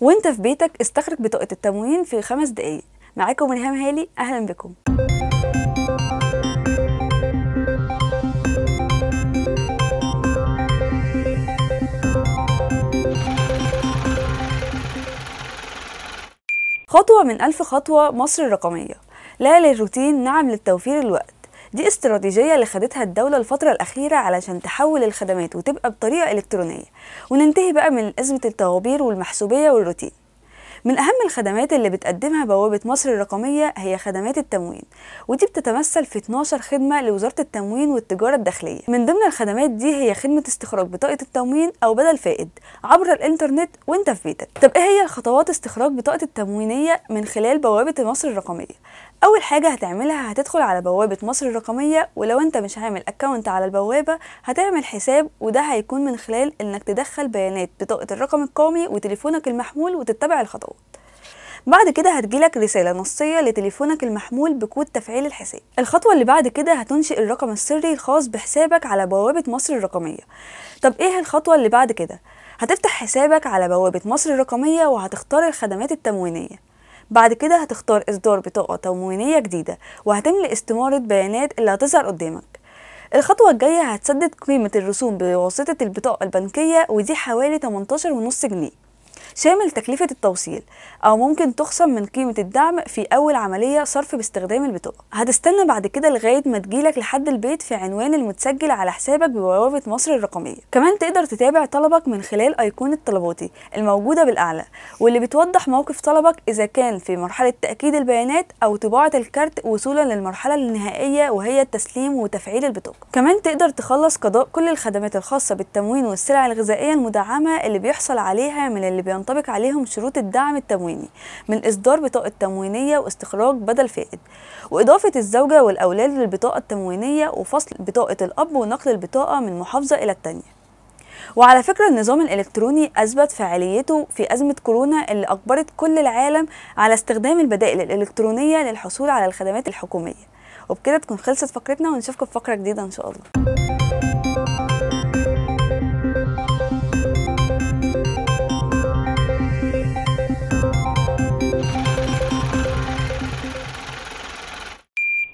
وانت في بيتك استخرج بطاقة التموين في خمس دقايق معاكم إلهام هالي أهلا بكم خطوة من ألف خطوة مصر الرقمية لا للروتين نعم للتوفير الوقت دي استراتيجية اللي خدتها الدولة الفترة الأخيرة علشان تحول الخدمات وتبقى بطريقة إلكترونية وننتهي بقى من أزمة الطوابير والمحسوبية والروتين من أهم الخدمات اللي بتقدمها بوابة مصر الرقمية هي خدمات التموين ودي بتتمثل في 12 خدمة لوزارة التموين والتجارة الداخلية من ضمن الخدمات دي هي خدمة استخراج بطاقة التموين أو بدل فائد عبر الإنترنت وأنت في بيتك طب إيه هي خطوات استخراج بطاقة التموينية من خلال بوابة مصر الرقمية أول حاجة هتعملها هتدخل على بوابة مصر الرقمية ولو أنت مش عامل أكونت على البوابة هتعمل حساب وده هيكون من خلال إنك تدخل بيانات بطاقة الرقم القومي وتليفونك المحمول وتتبع الخطوات الكود بعد كده هتجيلك رسالة نصية لتليفونك المحمول بكود تفعيل الحساب الخطوة اللي بعد كده هتنشئ الرقم السري الخاص بحسابك على بوابة مصر الرقمية طب ايه الخطوة اللي بعد كده؟ هتفتح حسابك على بوابة مصر الرقمية وهتختار الخدمات التموينية بعد كده هتختار إصدار بطاقة تموينية جديدة وهتملي استمارة بيانات اللي هتظهر قدامك الخطوة الجاية هتسدد قيمة الرسوم بواسطة البطاقة البنكية ودي حوالي 18.5 جنيه شامل تكلفة التوصيل أو ممكن تخصم من قيمة الدعم في أول عملية صرف باستخدام البطاقة هتستنى بعد كده لغاية ما تجيلك لحد البيت في عنوان المتسجل على حسابك ببوابة مصر الرقمية كمان تقدر تتابع طلبك من خلال أيقونة طلباتي الموجودة بالأعلى واللي بتوضح موقف طلبك إذا كان في مرحلة تأكيد البيانات أو طباعة الكارت وصولا للمرحلة النهائية وهي التسليم وتفعيل البطاقة كمان تقدر تخلص قضاء كل الخدمات الخاصة بالتموين والسلع الغذائية المدعمة اللي بيحصل عليها من اللي بينضم تنطبق عليهم شروط الدعم التمويني من إصدار بطاقة تموينية واستخراج بدل فائد وإضافة الزوجة والأولاد للبطاقة التموينية وفصل بطاقة الأب ونقل البطاقة من محافظة إلى التانية وعلى فكرة النظام الإلكتروني أثبت فعاليته في أزمة كورونا اللي أجبرت كل العالم على استخدام البدائل الإلكترونية للحصول على الخدمات الحكومية وبكده تكون خلصت فقرتنا ونشوفكم في فقرة جديدة إن شاء الله